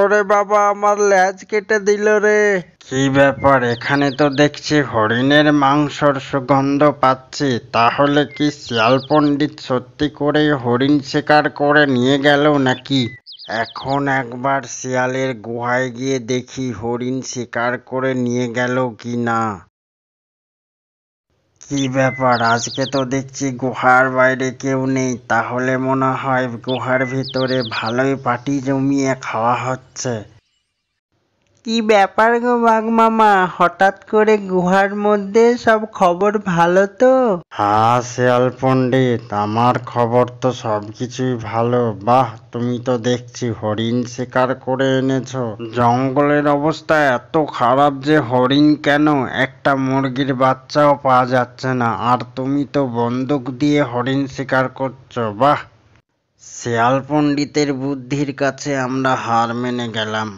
ওরে বাবা আমার ল্যাজ কেটে দিল রে কি ব্যাপার এখানে তো দেখছি হরিণের মাংসর সুগন্ধ পাচ্ছি তাহলে কি শিয়াল পণ্ডিত সত্যি করে হরিণ শিকার করে নিয়ে গেল নাকি এখন একবার শিয়ালের গুহায় গিয়ে দেখি হরিণ শিকার করে নিয়ে গেল কি না কি ব্যাপার আজকে তো দেখছি গুহার বাইরে কেউ নেই তাহলে মনে হয় গুহার ভিতরে ভালোই পার্টি জমিয়ে খাওয়া হচ্ছে কি ব্যাপার গো মামা হঠাৎ করে গুহার মধ্যে সব খবর ভালো তো হ্যাঁ শেয়াল পণ্ডিত আমার খবর তো সব কিছুই ভালো বাহ তুমি তো দেখছি হরিণ শিকার করে এনেছ জঙ্গলের অবস্থা এত খারাপ যে হরিণ কেন একটা মুরগির বাচ্চাও পাওয়া যাচ্ছে না আর তুমি তো বন্দুক দিয়ে হরিণ শিকার করছো বাহ শেয়াল পণ্ডিতের বুদ্ধির কাছে আমরা হার মেনে গেলাম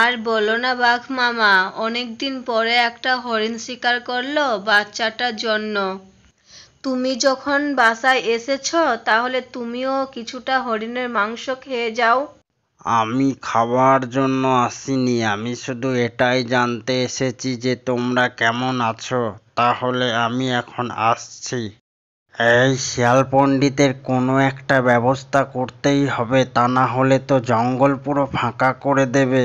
আর বলো না বাঘ মামা অনেকদিন পরে একটা হরিণ শিকার করলো বাচ্চাটার জন্য তুমি যখন বাসায় এসেছ তাহলে তুমিও কিছুটা হরিণের মাংস খেয়ে যাও আমি খাবার জন্য আসিনি আমি শুধু এটাই জানতে এসেছি যে তোমরা কেমন আছো তাহলে আমি এখন আসছি এই শিয়াল পণ্ডিতের কোনো একটা ব্যবস্থা করতেই হবে তা না হলে তো জঙ্গল পুরো ফাঁকা করে দেবে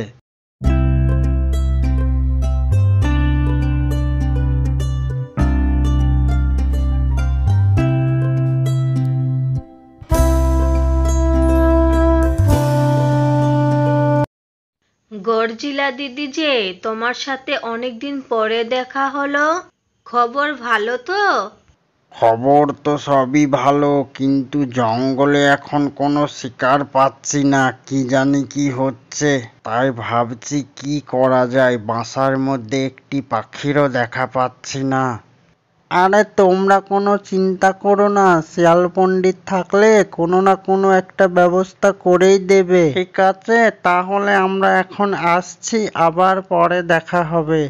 শর্জিলা দিদি যে তোমার সাথে অনেক দিন পরে দেখা হলো খবর ভালো তো খবর তো সবই ভালো কিন্তু জঙ্গলে এখন কোনো শিকার পাচ্ছি না কি জানি কি হচ্ছে তাই ভাবছি কি করা যায় বাসার মধ্যে একটি পাখিরও দেখা পাচ্ছি না আরে তোমরা কোনো চিন্তা করো না শিয়াল পণ্ডিত থাকলে কোনো না কোনো একটা ব্যবস্থা করেই দেবে ঠিক আছে তাহলে আমরা এখন আসছি আবার পরে দেখা হবে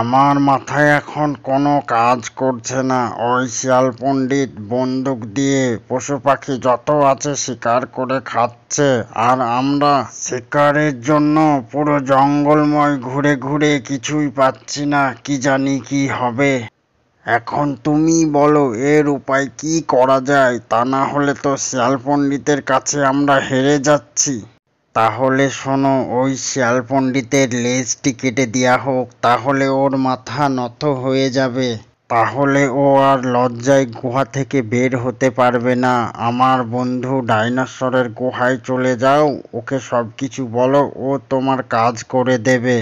আমার মাথায় এখন কোনো কাজ করছে না ওই শিয়াল পণ্ডিত বন্দুক দিয়ে পশু পাখি যত আছে শিকার করে খাচ্ছে আর আমরা শিকারের জন্য পুরো জঙ্গলময় ঘুরে ঘুরে কিছুই পাচ্ছি না কি জানি কি হবে এখন তুমি বলো এর উপায় কি করা যায় তা না হলে তো শিয়াল পণ্ডিতের কাছে আমরা হেরে যাচ্ছি তাহলে শোনো ওই শিয়াল পণ্ডিতের লেজটি কেটে দেওয়া হোক তাহলে ওর মাথা নত হয়ে যাবে তাহলে ও আর লজ্জায় গুহা থেকে বের হতে পারবে না আমার বন্ধু ডাইনোসরের গুহায় চলে যাও ওকে সব কিছু বলো ও তোমার কাজ করে দেবে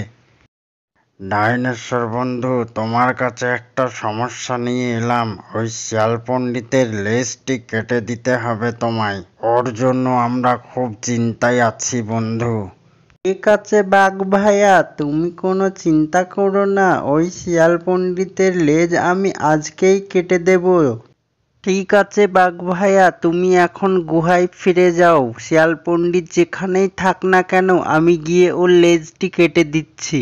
ডাইনোসর বন্ধু তোমার কাছে একটা সমস্যা নিয়ে এলাম ওই শিয়াল পণ্ডিতের লেজটি কেটে দিতে হবে তোমায় ওর জন্য আমরা খুব চিন্তায় আছি বন্ধু ঠিক আছে বাঘ ভাইয়া তুমি কোনো চিন্তা করো না ওই শিয়াল পণ্ডিতের লেজ আমি আজকেই কেটে দেব ঠিক আছে বাঘ ভাইয়া তুমি এখন গুহায় ফিরে যাও শিয়াল পণ্ডিত যেখানেই থাক না কেন আমি গিয়ে ওর লেজটি কেটে দিচ্ছি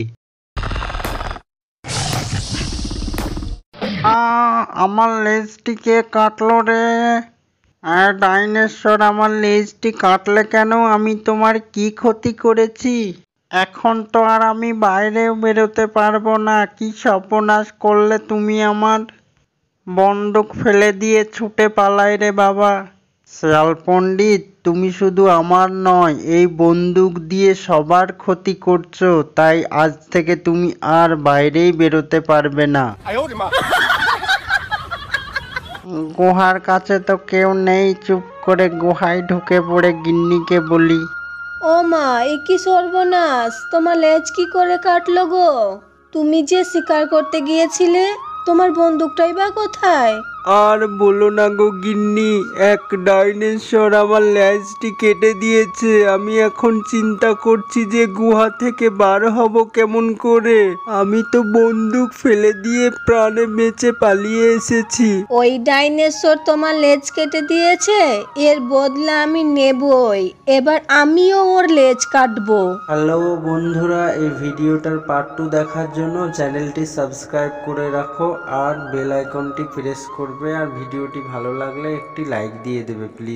আমার লেজটিকে কাটলো রে আর ডাইনোসর আমার লেজটি কাটলে কেন আমি তোমার কি ক্ষতি করেছি এখন তো আর আমি বাইরেও বেরোতে পারবো না কি সর্বনাশ করলে তুমি আমার বন্দুক ফেলে দিয়ে ছুটে পালাই রে বাবা শ্যাল পণ্ডিত তুমি শুধু আমার নয় এই বন্দুক দিয়ে সবার ক্ষতি করছো তাই আজ থেকে তুমি আর বাইরেই বেরোতে পারবে না গুহার কাছে তো কেউ নেই চুপ করে গুহায় ঢুকে পড়ে গিন্নিকে বলি ও মা এ কি সর্বনাশ তোমার লেজ কি করে কাটলো গো তুমি যে শিকার করতে গিয়েছিলে তোমার বন্দুকটাই বা কোথায় আর বলো না গো গিন্নি এক ডাইনোসর আমার ল্যাজটি কেটে দিয়েছে আমি এখন চিন্তা করছি যে গুহা থেকে বার হব কেমন করে আমি তো বন্দুক ফেলে দিয়ে প্রাণে বেঁচে পালিয়ে এসেছি ওই ডাইনোসর তোমার লেজ কেটে দিয়েছে এর বদলা আমি নেবই এবার আমিও ওর লেজ কাটবো হ্যালো বন্ধুরা এই ভিডিওটার পার্ট টু দেখার জন্য চ্যানেলটি সাবস্ক্রাইব করে রাখো আর বেল আইকনটি প্রেস করো করবে আর ভিডিওটি ভালো লাগলে একটি লাইক দিয়ে দেবে প্লিজ